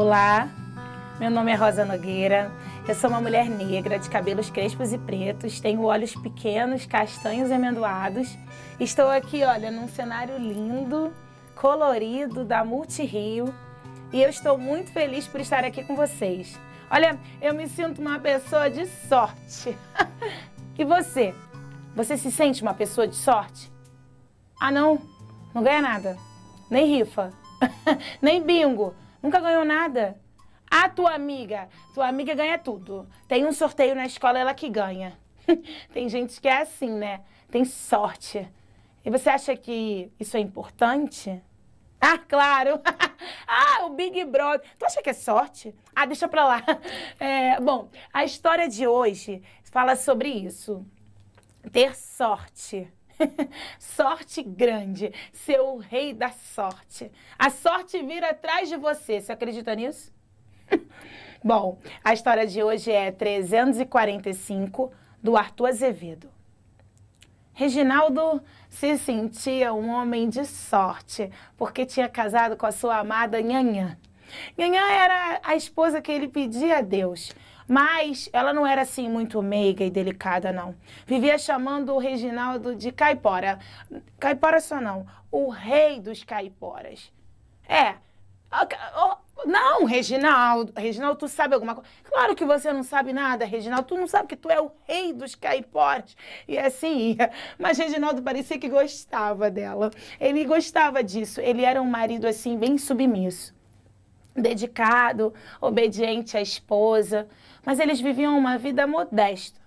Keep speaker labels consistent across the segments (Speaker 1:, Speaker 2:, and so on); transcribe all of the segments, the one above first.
Speaker 1: Olá, meu nome é Rosa Nogueira. Eu sou uma mulher negra de cabelos crespos e pretos, tenho olhos pequenos, castanhos e amendoados. Estou aqui, olha, num cenário lindo, colorido da Multirio e eu estou muito feliz por estar aqui com vocês. Olha, eu me sinto uma pessoa de sorte. e você? Você se sente uma pessoa de sorte? Ah, não, não ganha nada, nem rifa, nem bingo. Nunca ganhou nada. A tua amiga, tua amiga ganha tudo. Tem um sorteio na escola, ela que ganha. Tem gente que é assim, né? Tem sorte. E você acha que isso é importante? Ah, claro! ah, o Big Brother. Tu acha que é sorte? Ah, deixa pra lá. É, bom, a história de hoje fala sobre isso. Ter sorte. sorte grande, ser o rei da sorte. A sorte vira atrás de você. Você acredita nisso? Bom, a história de hoje é 345 do Arthur Azevedo. Reginaldo se sentia um homem de sorte, porque tinha casado com a sua amada Nhanhã. Nhanhã era a esposa que ele pedia a Deus. Mas ela não era assim muito meiga e delicada, não. Vivia chamando o Reginaldo de caipora. Caipora só não, o rei dos caiporas. É. Ah, não, Reginaldo, Reginaldo, tu sabe alguma coisa? Claro que você não sabe nada, Reginaldo. Tu não sabe que tu é o rei dos caiporas. E é assim ia. É. Mas Reginaldo parecia que gostava dela. Ele gostava disso. Ele era um marido assim, bem submisso dedicado, obediente à esposa, mas eles viviam uma vida modesta.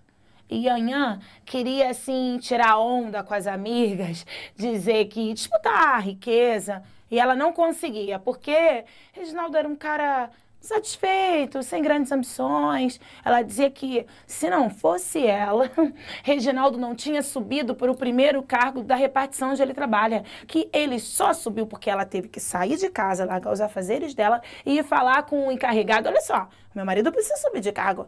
Speaker 1: E Yanhan queria, assim, tirar onda com as amigas, dizer que disputar a riqueza, e ela não conseguia, porque Reginaldo era um cara satisfeito, sem grandes ambições. Ela dizia que se não fosse ela, Reginaldo não tinha subido para o primeiro cargo da repartição onde ele trabalha, que ele só subiu porque ela teve que sair de casa, largar os afazeres dela e ir falar com o encarregado. Olha só, meu marido precisa subir de cargo.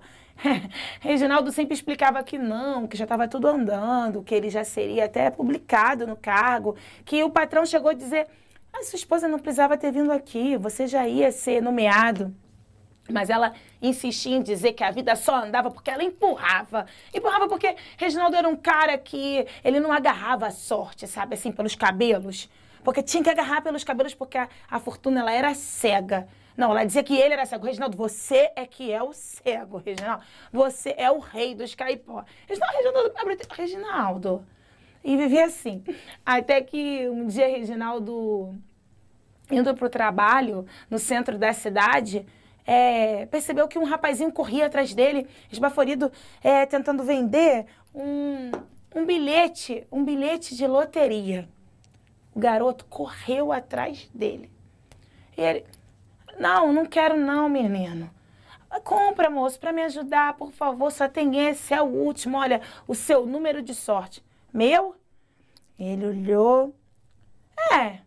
Speaker 1: Reginaldo sempre explicava que não, que já estava tudo andando, que ele já seria até publicado no cargo, que o patrão chegou a dizer: a ah, sua esposa não precisava ter vindo aqui, você já ia ser nomeado. Mas ela insistia em dizer que a vida só andava porque ela empurrava. Empurrava porque Reginaldo era um cara que ele não agarrava a sorte, sabe, assim, pelos cabelos. Porque tinha que agarrar pelos cabelos porque a, a fortuna ela era cega. Não, ela dizia que ele era cego. Reginaldo, você é que é o cego, Reginaldo. Você é o rei dos caipó. Reginaldo, Reginaldo, Reginaldo. E vivia assim. Até que um dia Reginaldo, indo para o trabalho no centro da cidade, é, percebeu que um rapazinho corria atrás dele, esbaforido, é, tentando vender um, um bilhete, um bilhete de loteria. O garoto correu atrás dele. E ele, não, não quero não, menino. Compra, moço, para me ajudar, por favor, só tem esse, é o último, olha, o seu número de sorte. Meu? Ele olhou, é,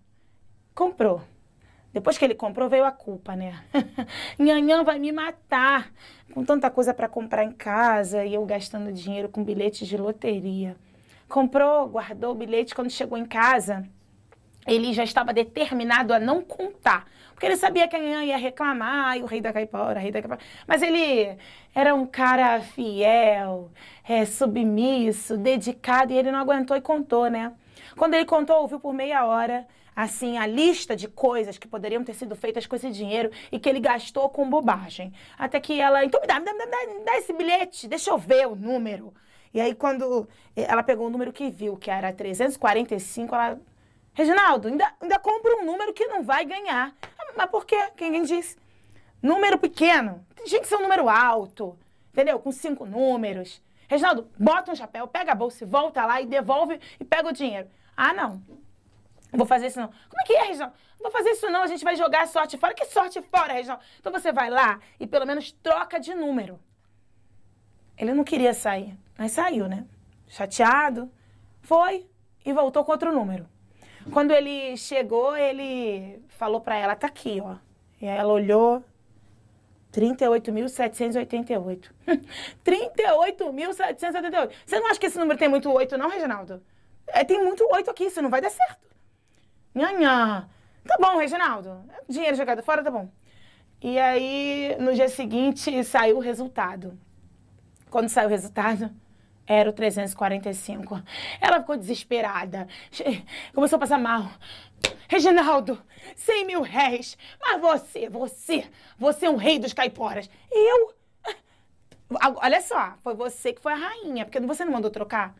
Speaker 1: comprou. Depois que ele comprou, veio a culpa, né? Nhanhã vai me matar com tanta coisa para comprar em casa e eu gastando dinheiro com bilhetes de loteria. Comprou, guardou o bilhete quando chegou em casa. Ele já estava determinado a não contar, porque ele sabia que a Nhanhã ia reclamar, e o rei da caipora, o rei da caipora. Mas ele era um cara fiel, é, submisso, dedicado, e ele não aguentou e contou, né? Quando ele contou, ouviu por meia hora assim, a lista de coisas que poderiam ter sido feitas com esse dinheiro e que ele gastou com bobagem. Até que ela, então me dá, me dá, me dá, me dá esse bilhete, deixa eu ver o número. E aí, quando eh, ela pegou o número que viu, que era 345, ela. Reginaldo, ainda, ainda compra um número que não vai ganhar. Ah, mas por quê? Quem, quem disse? Número pequeno. Tem gente que é um número alto, entendeu? Com cinco números. Reginaldo, bota um chapéu, pega a bolsa, volta lá e devolve e pega o dinheiro. Ah, não. Não vou fazer isso não. Como é que é, Região? Não vou fazer isso não, a gente vai jogar a sorte fora. Que sorte fora, Região? Então você vai lá e pelo menos troca de número. Ele não queria sair, mas saiu, né? Chateado, foi e voltou com outro número. Quando ele chegou, ele falou para ela, tá aqui, ó. E ela olhou, 38.788. 38.788. Você não acha que esse número tem muito oito não, Reginaldo? É, tem muito oito aqui, isso não vai dar certo. Nhanhá. Tá bom, Reginaldo. Dinheiro jogado fora, tá bom. E aí, no dia seguinte, saiu o resultado. Quando saiu o resultado, era o 345. Ela ficou desesperada. Começou a passar mal. Reginaldo, 100 mil réis. Mas você, você, você é um rei dos caiporas. Eu? Olha só, foi você que foi a rainha, porque você não mandou trocar?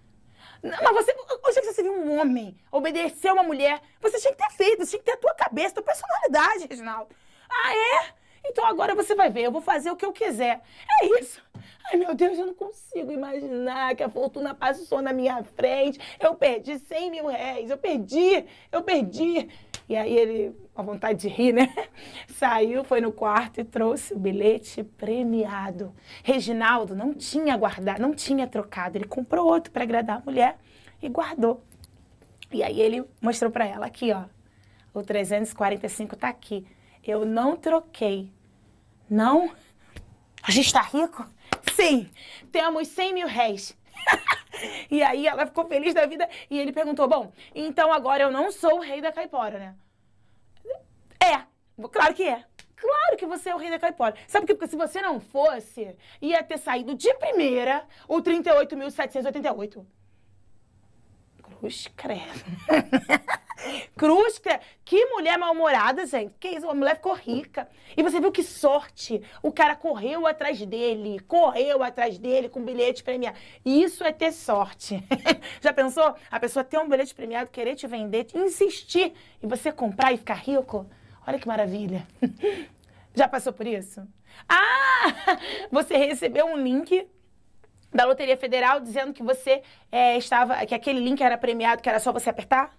Speaker 1: Não, mas você. Hoje que você viu um homem obedecer uma mulher, você tinha que ter feito, você tinha que ter a tua cabeça, a tua personalidade, Reginaldo. Ah, é? Então agora você vai ver, eu vou fazer o que eu quiser. É isso. Ai, meu Deus, eu não consigo imaginar que a fortuna passou na minha frente. Eu perdi 100 mil reais, eu perdi, eu perdi. E aí ele, com vontade de rir, né? Saiu, foi no quarto e trouxe o bilhete premiado. Reginaldo não tinha guardado, não tinha trocado. Ele comprou outro para agradar a mulher e guardou. E aí ele mostrou para ela aqui, ó. O 345 tá aqui. Eu não troquei. Não? A gente tá rico? Sim. Temos 100 mil réis. E aí ela ficou feliz da vida e ele perguntou: Bom, então agora eu não sou o rei da caipora, né? É, claro que é. Claro que você é o rei da caipora. Sabe por quê? Porque se você não fosse, ia ter saído de primeira o 38.788. Cruz credo. Cruz, que mulher mal-humorada, gente. Que isso, a mulher ficou rica. E você viu que sorte. O cara correu atrás dele, correu atrás dele com bilhete premiado. E isso é ter sorte. Já pensou? A pessoa ter um bilhete premiado, querer te vender, insistir e você comprar e ficar rico? Olha que maravilha. Já passou por isso? Ah! Você recebeu um link da Loteria Federal dizendo que você é, estava, que aquele link era premiado, que era só você apertar?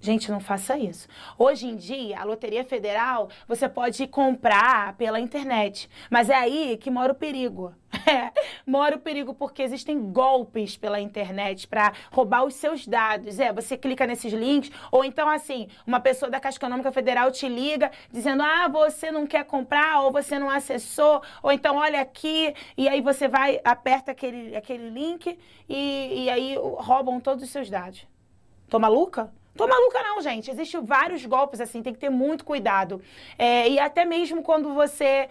Speaker 1: Gente, não faça isso. Hoje em dia, a Loteria Federal você pode comprar pela internet. Mas é aí que mora o perigo. É, mora o perigo porque existem golpes pela internet para roubar os seus dados. É, você clica nesses links, ou então, assim, uma pessoa da Caixa Econômica Federal te liga dizendo: ah, você não quer comprar, ou você não acessou, ou então olha aqui, e aí você vai, aperta aquele, aquele link e, e aí roubam todos os seus dados. Tô maluca? Tô maluca não, gente. Existem vários golpes assim, tem que ter muito cuidado. É, e até mesmo quando você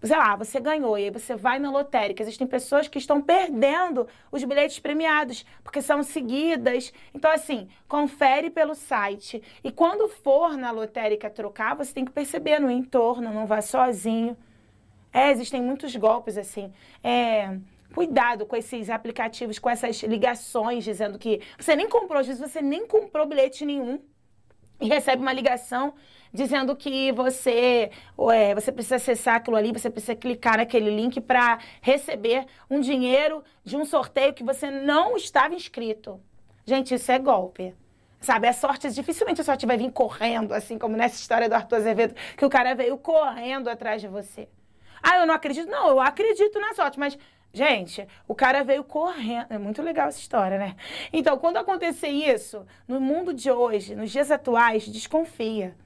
Speaker 1: sei lá, você ganhou e aí você vai na lotérica. Existem pessoas que estão perdendo os bilhetes premiados porque são seguidas. Então, assim, confere pelo site. E quando for na lotérica trocar, você tem que perceber no entorno, não vá sozinho. É, existem muitos golpes, assim. É, Cuidado com esses aplicativos, com essas ligações dizendo que você nem comprou, às vezes você nem comprou bilhete nenhum e recebe uma ligação dizendo que você você precisa acessar aquilo ali, você precisa clicar naquele link para receber um dinheiro de um sorteio que você não estava inscrito. Gente, isso é golpe. Sabe, a é sorte, dificilmente a sorte vai vir correndo, assim como nessa história do Arthur Azevedo, que o cara veio correndo atrás de você. Ah, eu não acredito. Não, eu acredito na sorte, mas Gente, o cara veio correndo. É muito legal essa história, né? Então, quando acontecer isso, no mundo de hoje, nos dias atuais, desconfia.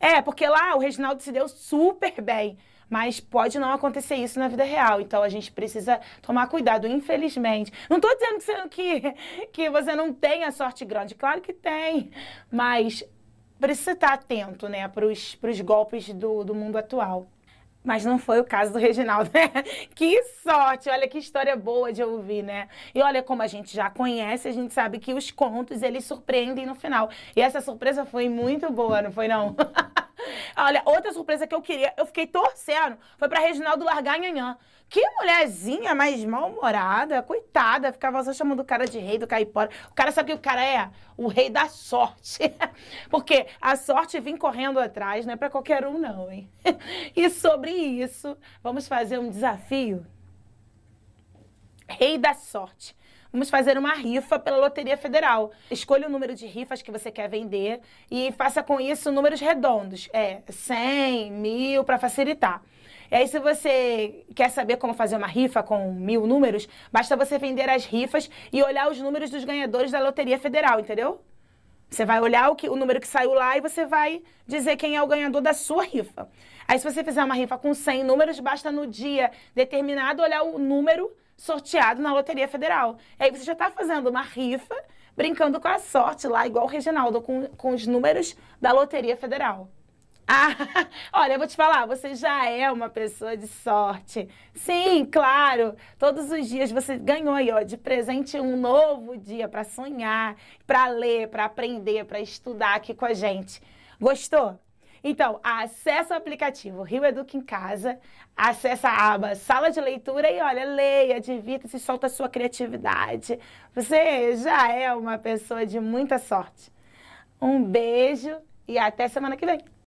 Speaker 1: É, porque lá o Reginaldo se deu super bem. Mas pode não acontecer isso na vida real. Então a gente precisa tomar cuidado, infelizmente. Não estou dizendo que você, que, que você não tenha sorte grande. Claro que tem. Mas precisa estar atento né, para os golpes do, do mundo atual. Mas não foi o caso do Reginaldo, né? Que sorte! Olha que história boa de ouvir, né? E olha como a gente já conhece, a gente sabe que os contos, eles surpreendem no final. E essa surpresa foi muito boa, não foi não? Olha, outra surpresa que eu queria, eu fiquei torcendo, foi pra Reginaldo largar Nhanhã. Que mulherzinha mais mal-humorada, coitada, ficava só chamando o cara de rei do caipora. O cara sabe que o cara é o rei da sorte. Porque a sorte vem correndo atrás, não é pra qualquer um, não, hein? E sobre isso, vamos fazer um desafio. Rei da sorte. Vamos fazer uma rifa pela Loteria Federal. Escolha o número de rifas que você quer vender e faça com isso números redondos. É, 100, mil, para facilitar. E aí, se você quer saber como fazer uma rifa com mil números, basta você vender as rifas e olhar os números dos ganhadores da Loteria Federal, entendeu? Você vai olhar o, que, o número que saiu lá e você vai dizer quem é o ganhador da sua rifa. Aí, se você fizer uma rifa com 100 números, basta no dia determinado olhar o número sorteado na Loteria Federal. E aí você já está fazendo uma rifa, brincando com a sorte lá, igual o Reginaldo, com, com os números da Loteria Federal. Ah, olha, eu vou te falar, você já é uma pessoa de sorte. Sim, claro. Todos os dias você ganhou aí, ó, de presente um novo dia para sonhar, para ler, para aprender, para estudar aqui com a gente. Gostou? Então, acessa o aplicativo Rio Educa em Casa, acessa a aba Sala de Leitura e olha, leia, divirta-se, solta a sua criatividade. Você já é uma pessoa de muita sorte. Um beijo e até semana que vem.